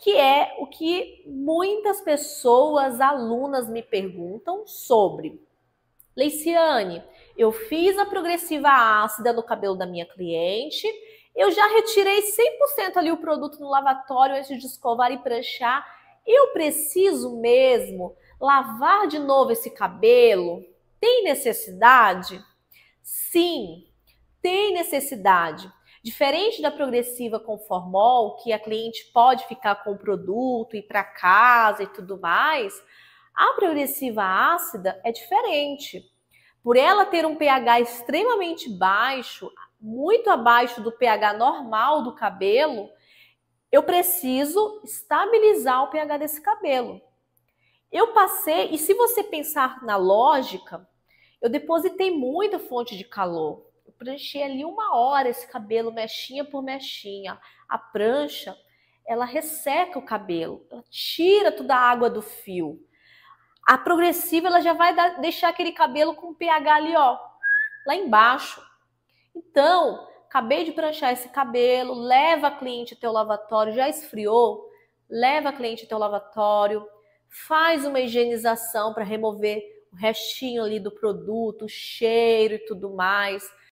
que é o que muitas pessoas, alunas, me perguntam sobre. Leiciane, eu fiz a progressiva ácida no cabelo da minha cliente, eu já retirei 100% ali o produto no lavatório antes de escovar e pranchar. Eu preciso mesmo lavar de novo esse cabelo? Tem necessidade? Sim, tem necessidade. Diferente da progressiva conformol, que a cliente pode ficar com o produto, ir para casa e tudo mais, a progressiva ácida é diferente. Por ela ter um pH extremamente baixo, muito abaixo do pH normal do cabelo, eu preciso estabilizar o pH desse cabelo. Eu passei, e se você pensar na lógica, eu depositei muita fonte de calor pranchei ali uma hora esse cabelo, mexinha por mexinha. A prancha, ela resseca o cabelo, ela tira toda a água do fio. A progressiva, ela já vai dar, deixar aquele cabelo com pH ali, ó, lá embaixo. Então, acabei de pranchar esse cabelo, leva a cliente até o lavatório, já esfriou? Leva a cliente até o lavatório, faz uma higienização para remover o restinho ali do produto, o cheiro e tudo mais.